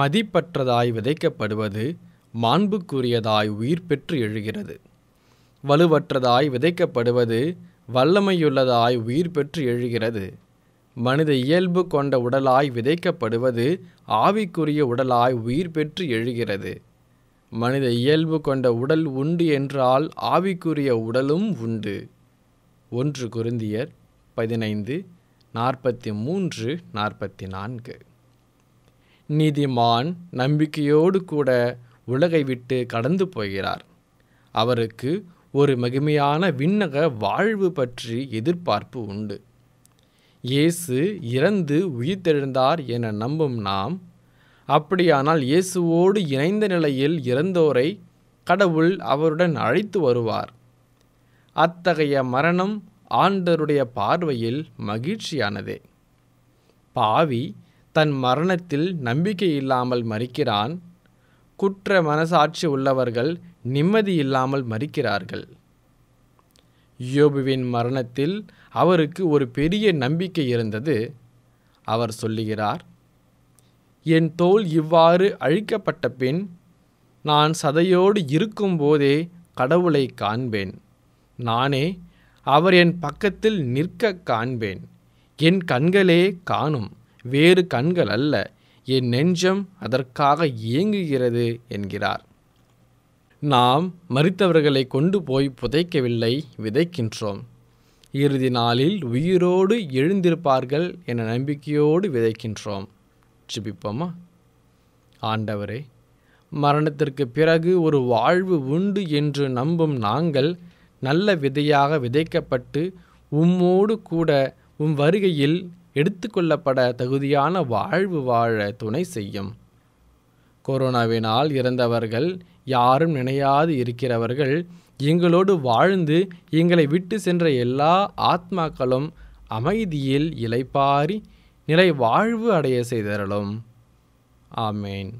மதிப்பற்றதாய் விதைக்கப்படுவது மாண்புக்குரியதாய் உயிர் பெற்று எழுகிறது வலுவற்றதாய் விதைக்கப்படுவது வல்லமையுள்ளதாய் உயிர் பெற்று எழுகிறது மனித இயல்பு கொண்ட உடலாய் விதைக்கப்படுவது ஆவிக்குரிய உடலாய் உயிர் பெற்று எழுகிறது மனித இயல்பு கொண்ட உடல் உண்டு என்றால் ஆவிக்குரிய உடலும் உண்டு ஒன்று குருந்தியர் பதினைந்து நாற்பத்தி மூன்று நாற்பத்தி நான்கு நீதிமான் நம்பிக்கையோடு கூட உலகை விட்டு கடந்து போகிறார் அவருக்கு ஒரு மகிமையான விண்ணக வாழ்வு பற்றி எதிர்பார்ப்பு உண்டு இயேசு இறந்து உயிர்த்தெழுந்தார் என நம்பும் நாம் அப்படியானால் இயேசுவோடு இணைந்த நிலையில் இறந்தோரை கடவுள் அவருடன் அழைத்து வருவார் அத்தகைய மரணம் ஆண்டருடைய பார்வையில் மகிழ்ச்சியானதே பாவி தன் மரணத்தில் நம்பிக்கை இல்லாமல் மறிக்கிறான் குற்ற மனசாட்சி உள்ளவர்கள் நிம்மதி இல்லாமல் மறிக்கிறார்கள் யோபுவின் மரணத்தில் அவருக்கு ஒரு பெரிய நம்பிக்கை இருந்தது அவர் சொல்லுகிறார் என் தோல் இவ்வாறு அழிக்கப்பட்ட பின் நான் சதையோடு இருக்கும்போதே கடவுளை காண்பேன் நானே அவர் என் பக்கத்தில் நிற்க காண்பேன் என் கண்களே காணும் வேறு கண்கள் அல்ல என் நெஞ்சம் அதற்காக இயங்குகிறது என்கிறார் நாம் மறித்தவர்களை கொண்டு போய் புதைக்கவில்லை விதைக்கின்றோம் இறுதி நாளில் உயிரோடு எழுந்திருப்பார்கள் என நம்பிக்கையோடு விதைக்கின்றோம் ஜிபிப்போமா ஆண்டவரே மரணத்திற்கு பிறகு ஒரு வாழ்வு உண்டு என்று நம்பும் நாங்கள் நல்ல விதையாக விதைக்கப்பட்டு உம்மோடு கூட உம் வருகையில் எடுத்துக்கொள்ளப்பட தகுதியான வாழ்வு வாழ துணை செய்யும் கொரோனாவினால் இறந்தவர்கள் யாரும் நினையாது இருக்கிறவர்கள் எங்களோடு வாழ்ந்து எங்களை விட்டு சென்ற எல்லா ஆத்மாக்களும் அமைதியில் இலைப்பாரி நிலை வாழ்வு அடைய செய்தரலும் ஆமேன்